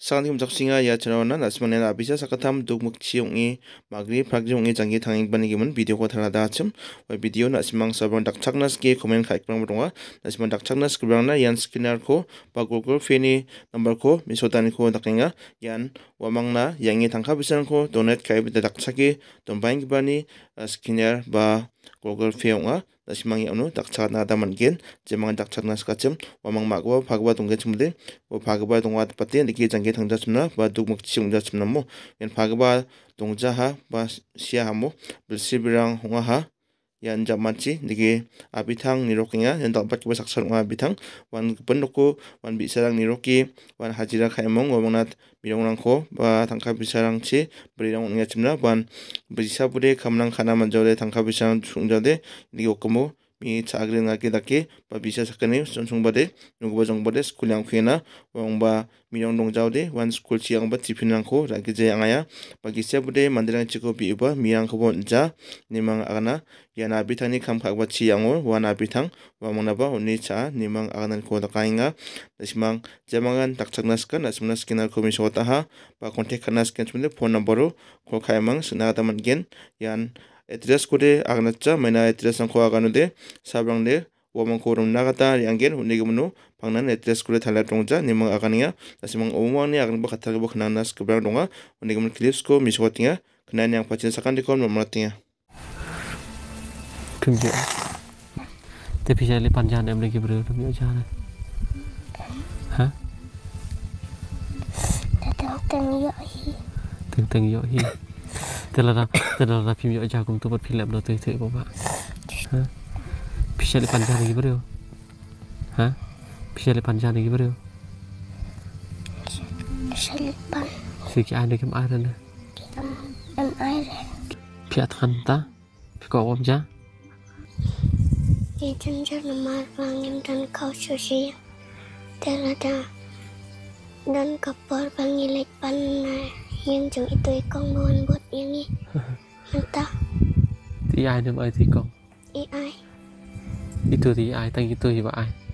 sakni kimsaksinga ia chanawana nasimangna abisa sakatham dokmukchi ong·e magri phagri ong·e jange tangengbanigimon video-ko thalada achim ua video nasimang sabrang dakchakna ske comment kaikrangba donga nasimang dakchakna skribrangna ian screener-ko ba Google Pay-ni number-ko misotaniko dakenga ian uamangna yange tangka bisarangko donate kaibita dakchake donbaenggipani skinner ba google film nga da simang yanu tak chat na da man gen je mang tak chat na ska chim wa mang ma go phag ba tung ge chim de wo phag ba tung wa ta pati de ki jang ge thang da chim na ba duk mok chim da chim na mo en phag ba tung ja ha ba sia ha mo bil sibirang hunga ha ian jam·anchi dike a·britang nirokenga ian dal·batgipa saksa ong·a a·britang wan gipin roko wan bi·sarang niroke wan hajira ka·emong uamangna birongrangko ba tangka bisarangchi cimna wan uan bisabode kamrang kana manjawde tangka bisarang sungjade niki okimo mi chagrin ake dake ba bisa sakane chonsong bade nungba jong bade school yang khena wangba mirong dong jaw de wan school chi angba tiffin rangko ragi je angaya ba gisa bude mandirang chiko bi ba mirang khobo ja nimang agana yana bitani kham khagba chi ango wana bitang wamana ba uni cha nimang agana ko dakainga dasimang jamangan takchakna skan asmna skina komi shota ha ba contact kana skan chumle phone number ko khaimang sna ta mangen yan address kode agna mena maina address angkho aganu de sabrang de wamang korum nagata yanggen hunde gumnu pangnan address kode thala tongja nimang agania asimang omwang ni agna bakhatal bo khnanas kubrang donga hunde gumnu clips ko miswatinga knan yang pachin sakan dikon nomratinga kumje te pichale panjan emle ki bro tumya jana ha Tengteng yo hi. Tengteng yo hi telada telada pimi o jagum tu pat philap lo tu tu bo ma ha pishale panjani gi breo ha pishale panjani gi breo pishale pan sik ade kem ade na em ade piat khanta piko om ja Ikan jalan marang dan kau susi telada dan kapor pangilik panai. nhưng chúng tôi itu ikong mohon buat yang ni. Entah. Thì ai nữa ai thì con? Ý ai. Ý tôi thì ai, tăng ý tôi thì bà ai?